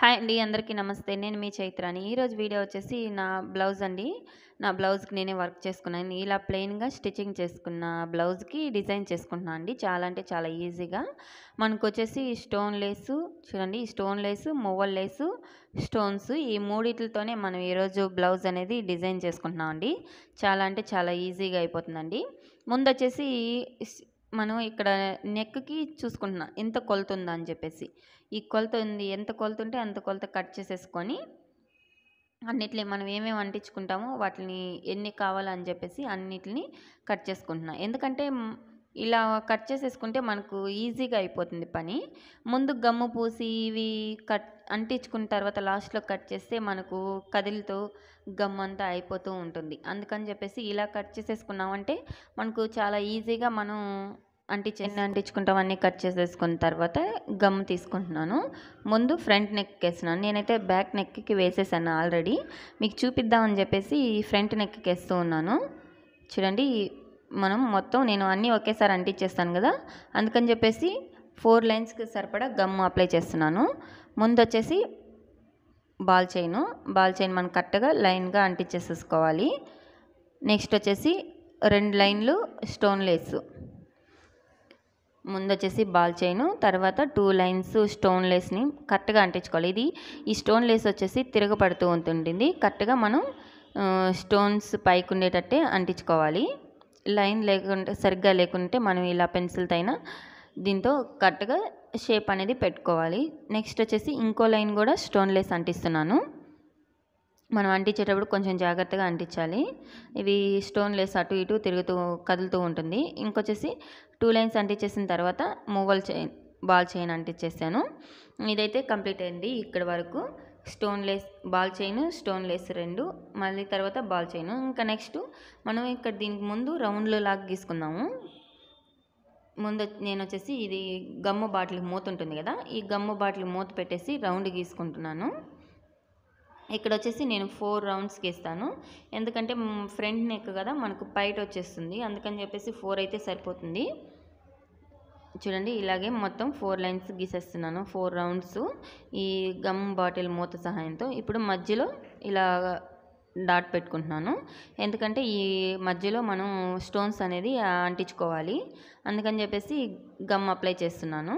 hi అండి అందరికీ నమస్తే నేను మీ చైత్రాని ఈరోజు వీడియో వచ్చేసి నా బ్లౌజ్ అండి నా బ్లౌజ్కి నేనే వర్క్ చేసుకున్నాను ఇలా ప్లెయిన్గా స్టిచ్చింగ్ చేసుకున్న బ్లౌజ్కి డిజైన్ చేసుకుంటున్నాను అండి చాలా అంటే చాలా ఈజీగా మనకు వచ్చేసి స్టోన్ లేసు చూడండి స్టోన్ లేసు మువ్వల్ లేసు స్టోన్స్ ఈ మూడిటితోనే మనం ఈరోజు బ్లౌజ్ అనేది డిజైన్ చేసుకుంటున్నాం అండి చాలా అంటే చాలా ఈజీగా అయిపోతుందండి ముందు వచ్చేసి మనం ఇక్కడ నెక్కి చూసుకుంటున్నాం ఎంత కొలత ఉందా అని చెప్పేసి ఈ కొలత ఉంది ఎంత కొలత ఉంటే అంత కొలత కట్ చేసేసుకొని అన్నిటిని మనం ఏమేమి అంటించుకుంటామో వాటిని ఎన్ని కావాలని చెప్పేసి అన్నిటిని కట్ చేసుకుంటున్నాం ఎందుకంటే ఇలా కట్ చేసేసుకుంటే మనకు ఈజీగా అయిపోతుంది పని ముందు గమ్ము పూసి ఇవి కట్ అంటించుకున్న తర్వాత లాస్ట్లో కట్ చేస్తే మనకు కదిలితో గమ్ అంతా అయిపోతూ ఉంటుంది అందుకని చెప్పేసి ఇలా కట్ చేసేసుకున్నామంటే మనకు చాలా ఈజీగా మనం అంటించుకుంటాం అన్నీ కట్ చేసేసుకున్న తర్వాత గమ్ తీసుకుంటున్నాను ముందు ఫ్రంట్ నెక్ వేస్తున్నాను నేనైతే బ్యాక్ నెక్కి వేసేసాను ఆల్రెడీ మీకు చూపిద్దామని చెప్పేసి ఫ్రంట్ నెక్కి వేస్తూ ఉన్నాను చూడండి మనం మొత్తం నేను అన్నీ ఒకేసారి అంటించేస్తాను కదా అందుకని చెప్పేసి ఫోర్ లైన్స్కి సరిపడా గమ్ అప్లై చేస్తున్నాను ముందు వచ్చేసి బాల్ చైన్ బాల్ చైన్ మనం కరెక్ట్గా లైన్గా అంటించేసేసుకోవాలి నెక్స్ట్ వచ్చేసి రెండు లైన్లు స్టోన్ లెస్ ముందు వచ్చేసి బాల్ చైన్ తర్వాత టూ లైన్స్ స్టోన్ లేస్ని కరెక్ట్గా అంటించుకోవాలి ఇది ఈ స్టోన్ లేస్ వచ్చేసి తిరగబడుతూ ఉంటుంది కరెక్ట్గా మనం స్టోన్స్ పైకి ఉండేటట్టే అంటించుకోవాలి లైన్ లేకుంటే సరిగ్గా లేకుంటే మనం ఇలా పెన్సిల్తో అయినా దీంతో కరెక్ట్గా షేప్ అనేది పెట్టుకోవాలి నెక్స్ట్ వచ్చేసి ఇంకో లైన్ కూడా స్టోన్ లెస్ అంటిస్తున్నాను మనం అంటించేటప్పుడు కొంచెం జాగ్రత్తగా అంటించాలి ఇవి స్టోన్ లెస్ అటు ఇటు తిరుగుతూ కదులుతూ ఉంటుంది ఇంకొచ్చేసి టూ లైన్స్ అంటించేసిన తర్వాత మూవల్ చైన్ బాల్ చైన్ అంటించేసాను ఇదైతే కంప్లీట్ అయింది ఇక్కడ వరకు స్టోన్లెస్ బాల్ చైన్ స్టోన్లెస్ రెండు మళ్ళీ తర్వాత బాల్ చైన్ ఇంకా నెక్స్ట్ మనం ఇక్కడ దీనికి ముందు రౌండ్లో లాగా గీసుకున్నాము ముందు నేను వచ్చేసి ఇది గమ్ము బాటిల్ మూత ఉంటుంది కదా ఈ గమ్ము బాటిల్ మూత పెట్టేసి రౌండ్ గీసుకుంటున్నాను ఇక్కడ వచ్చేసి నేను ఫోర్ రౌండ్స్ గీస్తాను ఎందుకంటే ఫ్రంట్ నెక్ కదా మనకు పైట వచ్చేస్తుంది అందుకని చెప్పేసి ఫోర్ అయితే సరిపోతుంది చూడండి ఇలాగే మొత్తం ఫోర్ లైన్స్ గీసేస్తున్నాను ఫోర్ రౌండ్స్ ఈ గమ్ బాటిల్ మూత సహాయంతో ఇప్పుడు మధ్యలో ఇలా డాట్ పెట్టుకుంటున్నాను ఎందుకంటే ఈ మధ్యలో మనం స్టోన్స్ అనేది అంటించుకోవాలి అందుకని చెప్పేసి గమ్ అప్లై చేస్తున్నాను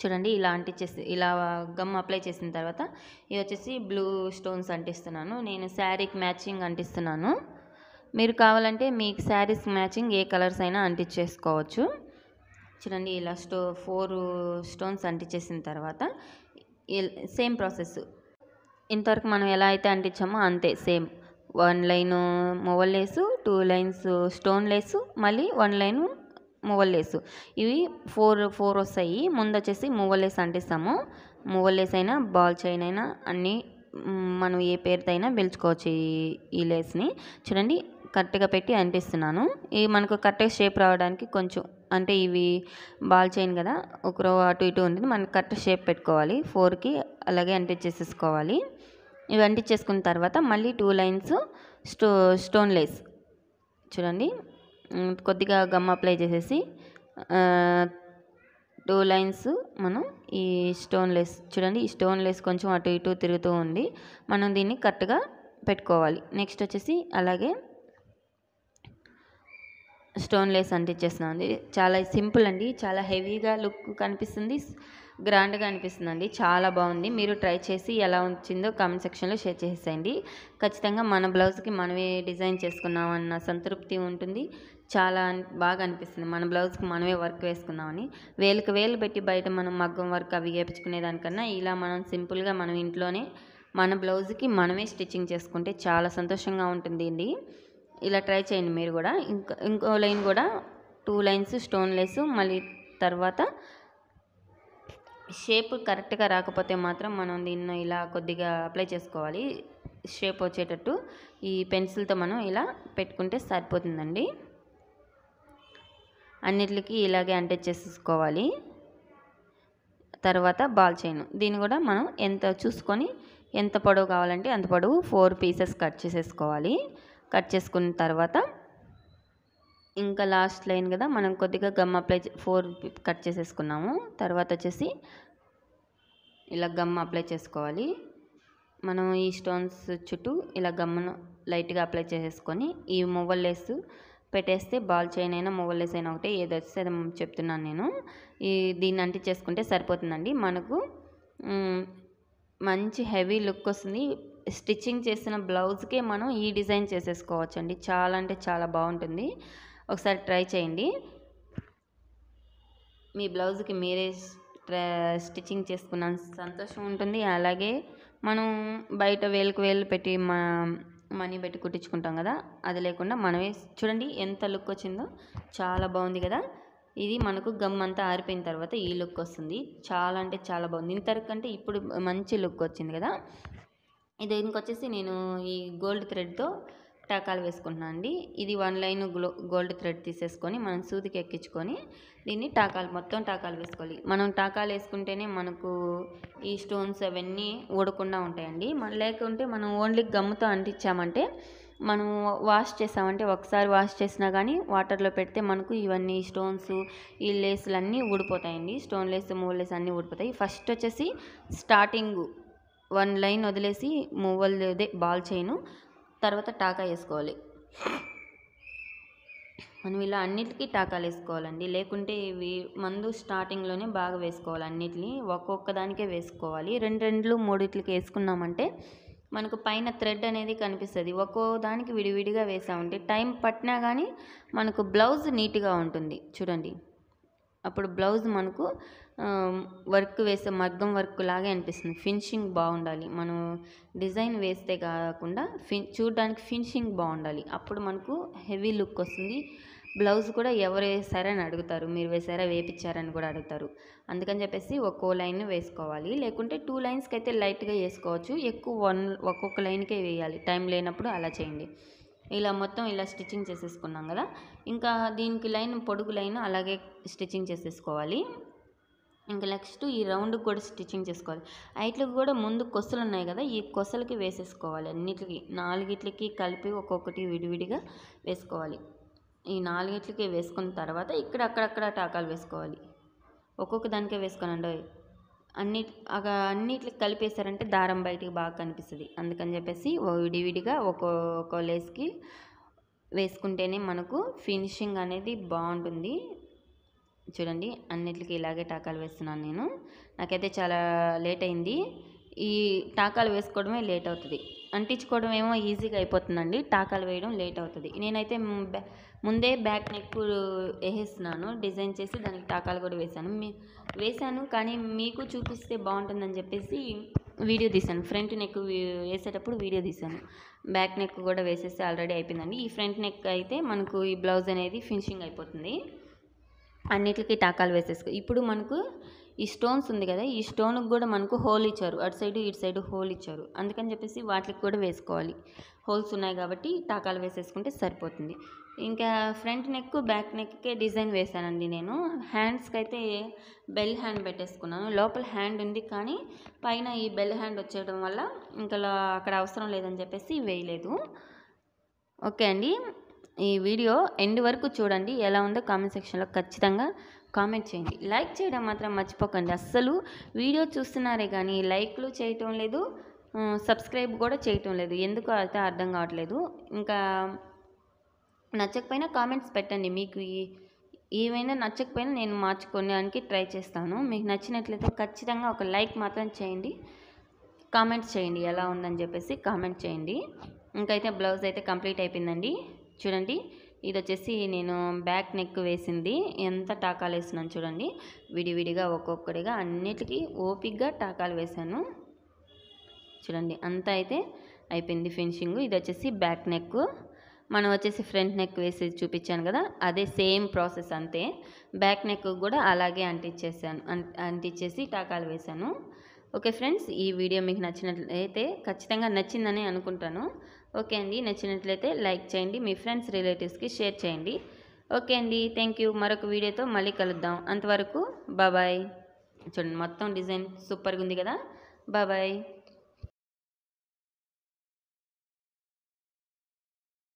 చూడండి ఇలా అంటించేసి ఇలా గమ్ అప్లై చేసిన తర్వాత ఇవి వచ్చేసి బ్లూ స్టోన్స్ అంటిస్తున్నాను నేను శారీకి మ్యాచింగ్ అంటిస్తున్నాను మీరు కావాలంటే మీకు శారీస్ మ్యాచింగ్ ఏ కలర్స్ అయినా అంటించేసుకోవచ్చు చూడండి ఇలా స్టో ఫోర్ స్టోన్స్ అంటించేసిన తర్వాత సేమ్ ప్రాసెస్ ఇంతవరకు మనం ఎలా అయితే అంటించామో అంతే సేమ్ వన్ లైన్ మొవల్ lace two lines stone lace మళ్ళీ వన్ లైన్ మొవల్ లేసు ఇవి ఫోర్ ఫోర్ వస్తాయి ముందు వచ్చేసి మొవల్ లేస్ అంటిస్తాము మొవల్ లేస్ అయినా బాల్ చైన్ అయినా అన్నీ మనం ఏ పేరుతో అయినా పిలుచుకోవచ్చు ఈ లేస్ని చూడండి కరెక్ట్గా పెట్టి అంటిస్తున్నాను ఇవి మనకు కరెక్ట్గా షేప్ రావడానికి కొంచెం అంటే ఇవి బాల్ చైన్ కదా ఒకరో అటు ఇటు ఉంటుంది మనకు కరెక్ట్ షేప్ పెట్టుకోవాలి ఫోర్కి అలాగే అంటించేసేసుకోవాలి ఇవి అంటించేసుకున్న తర్వాత మళ్ళీ టూ లైన్స్ స్టో స్టోన్ లేస్ చూడండి కొద్దిగా గమ్ అప్లై చేసేసి టూ లైన్స్ మనం ఈ స్టోన్ లెస్ చూడండి ఈ స్టోన్ లెస్ కొంచెం అటు ఇటు తిరుగుతూ ఉంది మనం దీన్ని కరెక్ట్గా పెట్టుకోవాలి నెక్స్ట్ వచ్చేసి అలాగే స్టోన్ లెస్ అంటించేస్తున్నాం అండి చాలా సింపుల్ అండి చాలా హెవీగా లుక్ కనిపిస్తుంది గ్రాండ్గా అనిపిస్తుంది అండి చాలా బాగుంది మీరు ట్రై చేసి ఎలా వచ్చిందో కామెంట్ సెక్షన్లో షేర్ చేసేయండి ఖచ్చితంగా మన బ్లౌజ్కి మనమే డిజైన్ చేసుకున్నామన్న సంతృప్తి ఉంటుంది చాలా బాగా అనిపిస్తుంది మన బ్లౌజ్కి మనమే వర్క్ వేసుకున్నామని వేలకు వేలు పెట్టి బయట మనం మగ్గం వర్క్ అవి వేపించుకునే దానికన్నా ఇలా మనం సింపుల్గా మనం ఇంట్లోనే మన బ్లౌజ్కి మనమే స్టిచ్చింగ్ చేసుకుంటే చాలా సంతోషంగా ఉంటుంది అండి ఇలా ట్రై చేయండి మీరు కూడా ఇంకా ఇంకో లైన్ కూడా టూ లైన్స్ స్టోన్ లెస్ మళ్ళీ తర్వాత షేప్ కరెక్ట్గా రాకపోతే మాత్రం మనం దీన్ని ఇలా కొద్దిగా అప్లై చేసుకోవాలి షేప్ వచ్చేటట్టు ఈ పెన్సిల్తో మనం ఇలా పెట్టుకుంటే సరిపోతుందండి అన్నిటికీ ఇలాగే అంటే చేసేసుకోవాలి తర్వాత బాల్ చైన్ దీన్ని కూడా మనం ఎంత చూసుకొని ఎంత పొడవు కావాలంటే అంత పొడవు ఫోర్ పీసెస్ కట్ చేసేసుకోవాలి కట్ చేసుకున్న తర్వాత ఇంకా లాస్ట్ లైన్ కదా మనం కొద్దిగా గమ్ అప్లై ఫోర్ కట్ చేసేసుకున్నాము తర్వాత వచ్చేసి ఇలా గమ్ అప్లై చేసుకోవాలి మనం ఈ స్టోన్స్ చుట్టూ ఇలా గమ్మును లైట్గా అప్లై చేసేసుకొని ఈ లెస్ పెట్టేస్తే బాల్ చైన్ అయినా లెస్ అయినా ఒకటే ఏదో వస్తే అది చెప్తున్నాను నేను ఈ దీన్ని అంటే చేసుకుంటే సరిపోతుందండి మనకు మంచి హెవీ లుక్ వస్తుంది స్టిచ్చింగ్ చేసిన బ్లౌజ్కే మనం ఈ డిజైన్ చేసేసుకోవచ్చండి చాలా అంటే చాలా బాగుంటుంది ఒకసారి ట్రై చేయండి మీ బ్లౌజ్కి మీరే స్టిచ్చింగ్ చేసుకున్న సంతోషం ఉంటుంది అలాగే మనం బయట వేలకు వేలు పెట్టి మా మనీ పెట్టి కుట్టించుకుంటాం కదా అది లేకుండా మనమే చూడండి ఎంత లుక్ వచ్చిందో చాలా బాగుంది కదా ఇది మనకు గమ్ అంతా ఆరిపోయిన తర్వాత ఈ లుక్ వస్తుంది చాలా అంటే చాలా బాగుంది ఇంతవరకు అంటే ఇప్పుడు మంచి లుక్ వచ్చింది కదా ఇది దీనికి వచ్చేసి నేను ఈ గోల్డ్ థ్రెడ్తో టకాలు వేసుకుంటున్నాను అండి ఇది వన్ లైన్ గోల్డ్ థ్రెడ్ తీసేసుకొని మనం సూదికి ఎక్కించుకొని దీన్ని టాకాలు మొత్తం టాకాలు వేసుకోవాలి మనం టాకాలు వేసుకుంటేనే మనకు ఈ స్టోన్స్ అవన్నీ ఊడకుండా ఉంటాయండి మన లేకుంటే మనం ఓన్లీ గమ్ముతో అంటించామంటే మనం వాష్ చేసామంటే ఒకసారి వాష్ చేసినా కానీ వాటర్లో పెడితే మనకు ఇవన్నీ స్టోన్స్ ఈ లేసులు అన్నీ ఊడిపోతాయండి స్టోన్ లేస్ మూవ్ లేస్ అన్నీ ఊడిపోతాయి ఫస్ట్ వచ్చేసి స్టార్టింగు వన్ లైన్ వదిలేసి మూవల్ అదే బాల్ చైను తర్వాత టాకా వేసుకోవాలి మనం ఇలా అన్నిటికీ టాకాలు వేసుకోవాలండి లేకుంటే ఇవి మందు స్టార్టింగ్లోనే బాగా వేసుకోవాలి అన్నిటిని ఒక్కొక్క దానికే వేసుకోవాలి రెండు రెండులు మూడిట్లకి వేసుకున్నామంటే మనకు పైన థ్రెడ్ అనేది కనిపిస్తుంది ఒక్కో దానికి విడివిడిగా వేసామంటే టైం పట్టినా కానీ మనకు బ్లౌజ్ నీట్గా ఉంటుంది చూడండి అప్పుడు బ్లౌజ్ మనకు వర్క్ వేసే మగ్గం వర్క్ లాగే అనిపిస్తుంది ఫినిషింగ్ బాగుండాలి మనం డిజైన్ వేస్తే కాకుండా ఫిన్ చూడడానికి ఫినిషింగ్ బాగుండాలి అప్పుడు మనకు హెవీ లుక్ వస్తుంది బ్లౌజ్ కూడా ఎవరు వేసారని అడుగుతారు మీరు వేసారా వేపించారని కూడా అడుగుతారు అందుకని చెప్పేసి ఒక్కో లైన్ వేసుకోవాలి లేకుంటే టూ లైన్స్కి అయితే లైట్గా వేసుకోవచ్చు ఎక్కువ వన్ ఒక్కొక్క లైన్కే వేయాలి టైం లేనప్పుడు అలా చేయండి ఇలా మొత్తం ఇలా స్టిచ్చింగ్ చేసేసుకున్నాం కదా ఇంకా దీనికి లైన్ పొడుగు లైన్ అలాగే స్టిచ్చింగ్ చేసేసుకోవాలి ఇంకా నెక్స్ట్ ఈ రౌండ్కి కూడా స్టిచ్చింగ్ చేసుకోవాలి అయిట్లకి కూడా ముందు కొసలు ఉన్నాయి కదా ఈ కొసలకి వేసేసుకోవాలి అన్నిటికి నాలుగిట్లకి కలిపి ఒక్కొక్కటి విడివిడిగా వేసుకోవాలి ఈ నాలుగిట్లకి వేసుకున్న తర్వాత ఇక్కడ అక్కడక్కడ టాకాలు వేసుకోవాలి ఒక్కొక్క దానికే వేసుకోనండి అన్ని అన్నిటికి కలిపేశారంటే దారం బయటికి బాగా కనిపిస్తుంది అందుకని చెప్పేసి విడివిడిగా ఒక్కొక్క లేస్కి వేసుకుంటేనే మనకు ఫినిషింగ్ అనేది బాగుంటుంది చూడండి అన్నిటికి ఇలాగే టాకాలు వేస్తున్నాను నేను నాకైతే చాలా లేట్ అయింది ఈ టాకాలు వేసుకోవడమే లేట్ అవుతుంది అంటించుకోవడం ఏమో ఈజీగా అయిపోతుందండి టాకాలు వేయడం లేట్ అవుతుంది నేనైతే ముందే బ్యాక్ నెక్ వేసేస్తున్నాను డిజైన్ చేసి దానికి టాకాలు కూడా వేశాను వేశాను కానీ మీకు చూపిస్తే బాగుంటుందని చెప్పేసి వీడియో తీశాను ఫ్రంట్ నెక్ వేసేటప్పుడు వీడియో తీశాను బ్యాక్ నెక్ కూడా వేసేస్తే ఆల్రెడీ అయిపోయిందండి ఈ ఫ్రంట్ నెక్ అయితే మనకు ఈ బ్లౌజ్ అనేది ఫినిషింగ్ అయిపోతుంది అన్నిటికి టాకాలు వేసేసుకో ఇప్పుడు మనకు ఈ స్టోన్స్ ఉంది కదా ఈ స్టోన్కి కూడా మనకు హోల్ ఇచ్చారు అటు సైడు ఇటు సైడు హోల్ ఇచ్చారు అందుకని చెప్పేసి వాటికి కూడా వేసుకోవాలి హోల్స్ ఉన్నాయి కాబట్టి టాకాలు వేసేసుకుంటే సరిపోతుంది ఇంకా ఫ్రంట్ నెక్ బ్యాక్ నెక్కే డిజైన్ వేశానండి నేను హ్యాండ్స్కి అయితే బెల్ హ్యాండ్ పెట్టేసుకున్నాను లోపల హ్యాండ్ ఉంది కానీ పైన ఈ బెల్ హ్యాండ్ వచ్చేయడం వల్ల ఇంకా అక్కడ అవసరం లేదని చెప్పేసి వేయలేదు ఓకే అండి ఈ వీడియో ఎండ్ వరకు చూడండి ఎలా ఉందో కామెంట్ సెక్షన్లో ఖచ్చితంగా కామెంట్ చేయండి లైక్ చేయడం మాత్రం మర్చిపోకండి అస్సలు వీడియో చూస్తున్నారే కానీ లైక్లు చేయటం లేదు సబ్స్క్రైబ్ కూడా చేయటం లేదు ఎందుకు అయితే అర్థం కావట్లేదు ఇంకా నచ్చకపోయినా కామెంట్స్ పెట్టండి మీకు ఏమైనా నచ్చకపోయినా నేను మార్చుకోవడానికి ట్రై చేస్తాను మీకు నచ్చినట్లయితే ఖచ్చితంగా ఒక లైక్ మాత్రం చేయండి కామెంట్స్ చేయండి ఎలా ఉందని చెప్పేసి కామెంట్ చేయండి ఇంకైతే బ్లౌజ్ అయితే కంప్లీట్ అయిపోయిందండి చూడండి ఇది వచ్చేసి నేను బ్యాక్ నెక్ వేసింది ఎంత టాకాలు వేస్తున్నాను చూడండి విడివిడిగా ఒక్కొక్కడిగా అన్నిటికీ ఓపిక్గా టాకాలు వేశాను చూడండి అంతా అయితే అయిపోయింది ఫినిషింగ్ ఇది వచ్చేసి బ్యాక్ నెక్ మనం వచ్చేసి ఫ్రంట్ నెక్ వేసి చూపించాను కదా అదే సేమ్ ప్రాసెస్ అంతే బ్యాక్ నెక్ కూడా అలాగే అంటించేసాను అంటించేసి టాకాలు వేశాను ఓకే ఫ్రెండ్స్ ఈ వీడియో మీకు నచ్చినట్లయితే ఖచ్చితంగా నచ్చిందని అనుకుంటాను ఓకే అండి నచ్చినట్లయితే లైక్ చేయండి మీ ఫ్రెండ్స్ రిలేటివ్స్కి షేర్ చేయండి ఓకే అండి థ్యాంక్ యూ మరొక వీడియోతో మళ్ళీ కలుద్దాం అంతవరకు బాబాయ్ చూడండి మొత్తం డిజైన్ సూపర్గా ఉంది కదా బాబాయ్